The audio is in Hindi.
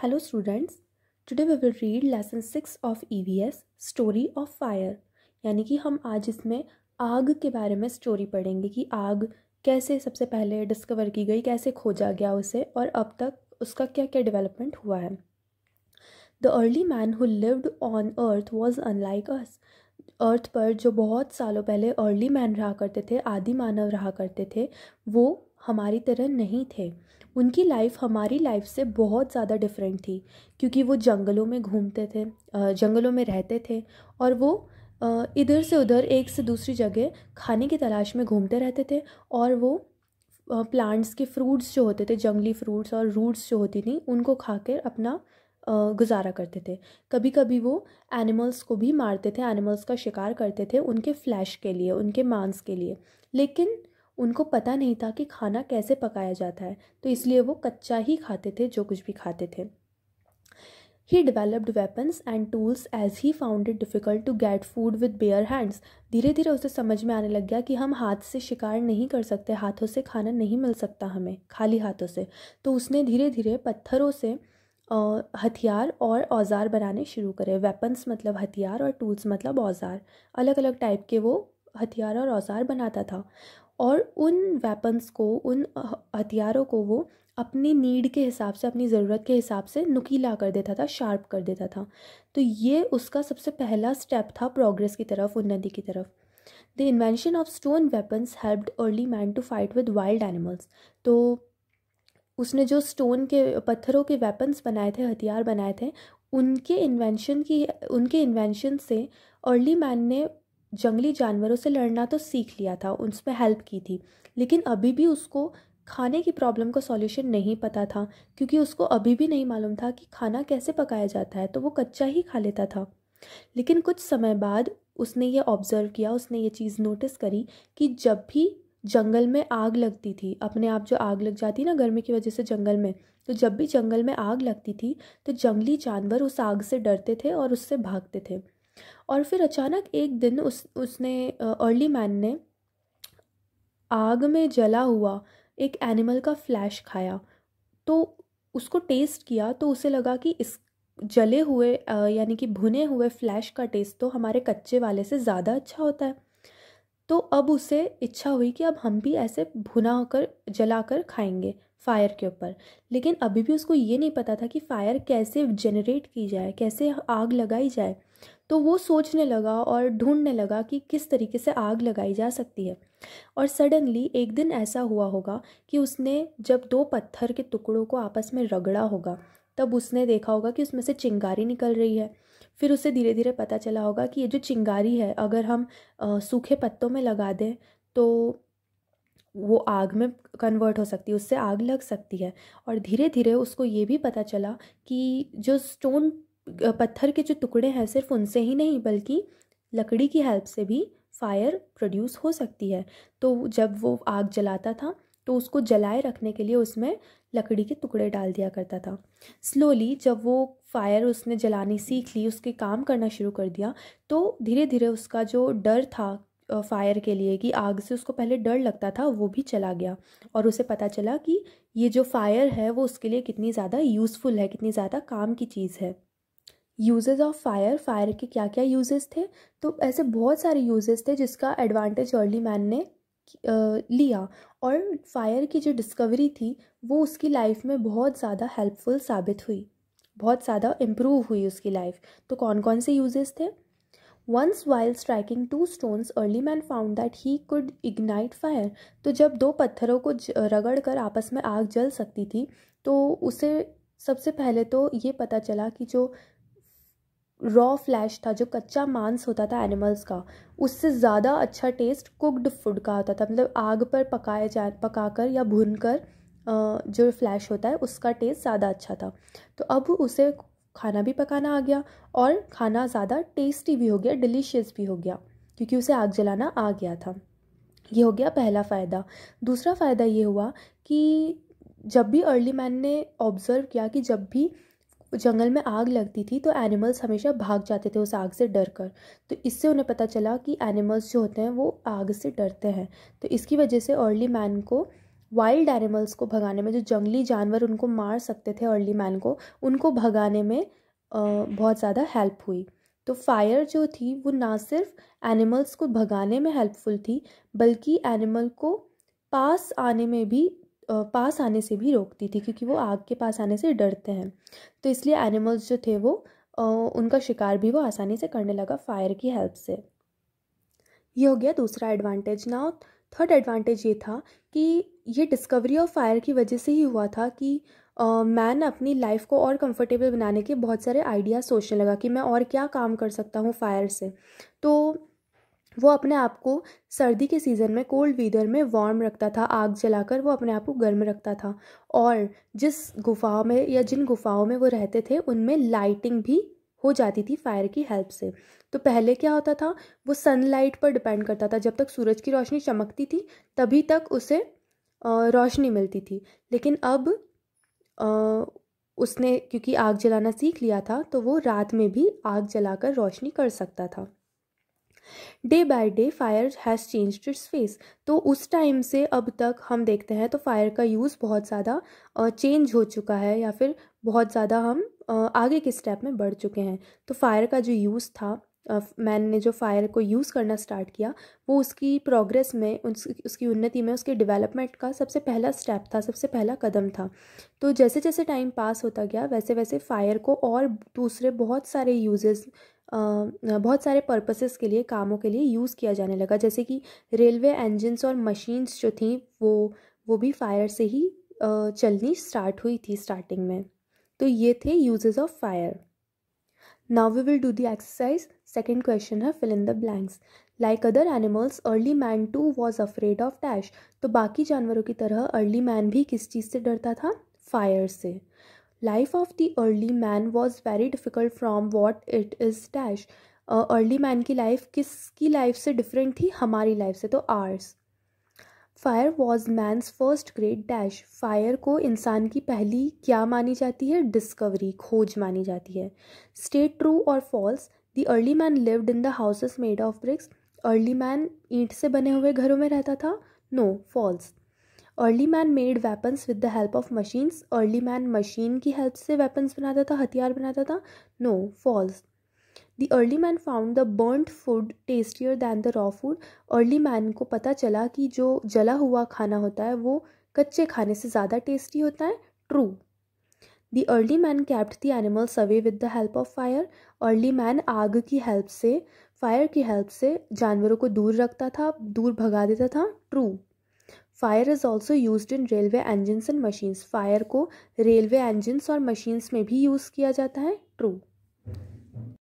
Hello students, today we will read lesson 6 of EVS Story of Fire यानी कि हम आज इसमें आग के बारे में स्टोरी पढ़ेंगे कि आग कैसे सबसे पहले डिस्कवर की गई कैसे खोजा गया उसे और अब तक उसका क्या क्या डेवलपमेंट हुआ है the early man who lived on earth was unlike us earth पर जो बहुत सालों पहले अर्ली मैन रहा करते थे आदि मानव रहा करते थे वो हमारी तरह नहीं थे उनकी लाइफ हमारी लाइफ से बहुत ज़्यादा डिफरेंट थी क्योंकि वो जंगलों में घूमते थे जंगलों में रहते थे और वो इधर से उधर एक से दूसरी जगह खाने की तलाश में घूमते रहते थे और वो प्लांट्स के फ्रूट्स जो होते थे जंगली फ्रूट्स और रूट्स जो होती थी उनको खाकर अपना गुजारा करते थे कभी कभी वो एनिमल्स को भी मारते थे एनिमल्स का शिकार करते थे उनके फ्लैश के लिए उनके मांस के लिए लेकिन उनको पता नहीं था कि खाना कैसे पकाया जाता है तो इसलिए वो कच्चा ही खाते थे जो कुछ भी खाते थे ही developed weapons and tools as he found it difficult to get food with bare hands धीरे धीरे उसे समझ में आने लग गया कि हम हाथ से शिकार नहीं कर सकते हाथों से खाना नहीं मिल सकता हमें खाली हाथों से तो उसने धीरे धीरे पत्थरों से हथियार और औज़ार बनाने शुरू करे वेपन्स मतलब हथियार और टूल्स मतलब औज़ार अलग अलग टाइप के वो हथियार और औज़ार बनाता था और उन वेपन्स को उन हथियारों को वो अपनी नीड के हिसाब से अपनी ज़रूरत के हिसाब से नुकीला कर देता था शार्प कर देता था तो ये उसका सबसे पहला स्टेप था प्रोग्रेस की तरफ उन्नति की तरफ the invention of stone weapons helped early man to fight with wild animals तो उसने जो स्टोन के पत्थरों के वेपन्स बनाए थे हथियार बनाए थे उनके इन्वेंशन की उनके इन्वेंशन से अर्ली मैन ने जंगली जानवरों से लड़ना तो सीख लिया था पर हेल्प की थी लेकिन अभी भी उसको खाने की प्रॉब्लम का सॉल्यूशन नहीं पता था क्योंकि उसको अभी भी नहीं मालूम था कि खाना कैसे पकाया जाता है तो वो कच्चा ही खा लेता था लेकिन कुछ समय बाद उसने ये ऑब्ज़र्व किया उसने ये चीज़ नोटिस करी कि जब भी जंगल में आग लगती थी अपने आप जो आग लग जाती ना गर्मी की वजह से जंगल में तो जब भी जंगल में आग लगती थी तो जंगली जानवर उस आग से डरते थे और उससे भागते थे और फिर अचानक एक दिन उस उसने अर्ली मैन ने आग में जला हुआ एक एनिमल का फ्लैश खाया तो उसको टेस्ट किया तो उसे लगा कि इस जले हुए यानी कि भुने हुए फ्लैश का टेस्ट तो हमारे कच्चे वाले से ज़्यादा अच्छा होता है तो अब उसे इच्छा हुई कि अब हम भी ऐसे भुना कर जला कर खाएंगे फायर के ऊपर लेकिन अभी भी उसको ये नहीं पता था कि फायर कैसे जनरेट की जाए कैसे आग लगाई जाए तो वो सोचने लगा और ढूंढने लगा कि किस तरीके से आग लगाई जा सकती है और सडनली एक दिन ऐसा हुआ होगा कि उसने जब दो पत्थर के टुकड़ों को आपस में रगड़ा होगा तब उसने देखा होगा कि उसमें से चिंगारी निकल रही है फिर उसे धीरे धीरे पता चला होगा कि ये जो चिंगारी है अगर हम सूखे पत्तों में लगा दें तो वो आग में कन्वर्ट हो सकती है उससे आग लग सकती है और धीरे धीरे उसको ये भी पता चला कि जो स्टोन पत्थर के जो टुकड़े हैं सिर्फ उनसे ही नहीं बल्कि लकड़ी की हेल्प से भी फायर प्रोड्यूस हो सकती है तो जब वो आग जलाता था तो उसको जलाए रखने के लिए उसमें लकड़ी के टुकड़े डाल दिया करता था स्लोली जब वो फायर उसने जलानी सीख ली उसके काम करना शुरू कर दिया तो धीरे धीरे उसका जो डर था फायर के लिए कि आग से उसको पहले डर लगता था वो भी चला गया और उसे पता चला कि ये जो फायर है वो उसके लिए कितनी ज़्यादा यूज़फुल है कितनी ज़्यादा काम की चीज़ है यूजेज़ ऑफ फायर फायर के क्या क्या यूजेस थे तो ऐसे बहुत सारे यूजेस थे जिसका एडवांटेज अर्ली मैन ने लिया और फायर की जो डिस्कवरी थी वो उसकी लाइफ में बहुत ज़्यादा हेल्पफुल साबित हुई बहुत ज़्यादा इम्प्रूव हुई उसकी लाइफ तो कौन कौन से यूजेस थे once while striking two stones early man found that he could ignite fire तो जब दो पत्थरों को रगड़ कर आपस में आग जल सकती थी तो उसे सबसे पहले तो ये पता चला कि जो रॉ फ्लैश था जो कच्चा मांस होता था एनिमल्स का उससे ज़्यादा अच्छा टेस्ट कुकड फूड का होता था मतलब आग पर पकाए जा पका कर या भून कर जो फ्लैश होता है उसका टेस्ट ज़्यादा अच्छा था तो अब उसे खाना भी पकाना आ गया और खाना ज़्यादा टेस्टी भी हो गया डिलीशियस भी हो गया क्योंकि उसे आग जलाना आ गया था ये हो गया पहला फ़ायदा दूसरा फ़ायदा ये हुआ कि जब भी अर्ली मैन ने ऑब्ज़र्व किया कि जब भी जंगल में आग लगती थी तो एनिमल्स हमेशा भाग जाते थे उस आग से डर कर तो इससे उन्हें पता चला कि एनिमल्स जो होते हैं वो आग से डरते हैं तो इसकी वजह से अर्ली मैन को वाइल्ड एनिमल्स को भगाने में जो जंगली जानवर उनको मार सकते थे अर्ली मैन को उनको भगाने में बहुत ज़्यादा हेल्प हुई तो फायर जो थी वो ना सिर्फ एनिमल्स को भगाने में हेल्पफुल थी बल्कि एनिमल को पास आने में भी पास आने से भी रोकती थी क्योंकि वो आग के पास आने से डरते हैं तो इसलिए एनिमल्स जो थे वो उनका शिकार भी वो आसानी से करने लगा फायर की हेल्प से ये हो गया दूसरा एडवांटेज नाउ थर्ड एडवांटेज ये था कि ये डिस्कवरी ऑफ फायर की वजह से ही हुआ था कि मैन uh, अपनी लाइफ को और कंफर्टेबल बनाने के बहुत सारे आइडियाज़ सोचने लगा कि मैं और क्या काम कर सकता हूँ फायर से तो वो अपने आप को सर्दी के सीज़न में कोल्ड वीदर में वार्म रखता था आग जलाकर वो अपने आप को गर्म रखता था और जिस गुफाओं में या जिन गुफाओं में वो रहते थे उनमें लाइटिंग भी हो जाती थी फायर की हेल्प से तो पहले क्या होता था वो सनलाइट पर डिपेंड करता था जब तक सूरज की रोशनी चमकती थी तभी तक उसे रोशनी मिलती थी लेकिन अब उसने क्योंकि आग जलाना सीख लिया था तो वो रात में भी आग जलाकर रोशनी कर सकता था day by day fire has change its face तो उस टाइम से अब तक हम देखते हैं तो फायर का यूज़ बहुत ज़्यादा चेंज हो चुका है या फिर बहुत ज़्यादा हम आगे के स्टेप में बढ़ चुके हैं तो फायर का जो यूज़ था मैन ने जो फायर को यूज़ करना स्टार्ट किया वो उसकी प्रोग्रेस में उस, उसकी उन्नति में उसके डेवलपमेंट का सबसे पहला स्टेप था सबसे पहला कदम था तो जैसे जैसे टाइम पास होता गया वैसे वैसे फायर को और दूसरे बहुत सारे यूजेस बहुत सारे पर्पसेस के लिए कामों के लिए यूज़ किया जाने लगा जैसे कि रेलवे इंजनस और मशीन्स जो थी वो वो भी फायर से ही चलनी स्टार्ट हुई थी स्टार्टिंग में तो ये थे usages of fire now we will do the exercise second question है fill in the blanks like other animals early man too was afraid of dash तो बाकी जानवरों की तरह अर्ली मैन भी किस चीज़ से डरता था फायर से life of the early man was very difficult from what it is dash early man की लाइफ किस की लाइफ से डिफरेंट थी हमारी लाइफ से तो ours fire was man's first great dash fire को इंसान की पहली क्या मानी जाती है डिस्कवरी खोज मानी जाती है स्टेट ट्रू और false the early man lived in the houses made of bricks early man ईंट से बने हुए घरों में रहता था no false early man made weapons with the help of machines early man machine की हेल्प से वेपन्स बनाता था हथियार बनाता था no false the early man found the burned food tastier than the raw food early man को पता चला कि जो जला हुआ खाना होता है वो कच्चे खाने से ज़्यादा टेस्टी होता है true the early man kept the animals away with the help of fire early man आग की हेल्प से फायर की हेल्प से जानवरों को दूर रखता था दूर भगा देता था true fire is also use in railway engines and machines fire को रेलवे एंजन्स और मशीन्स में भी यूज़ किया जाता है ट्रू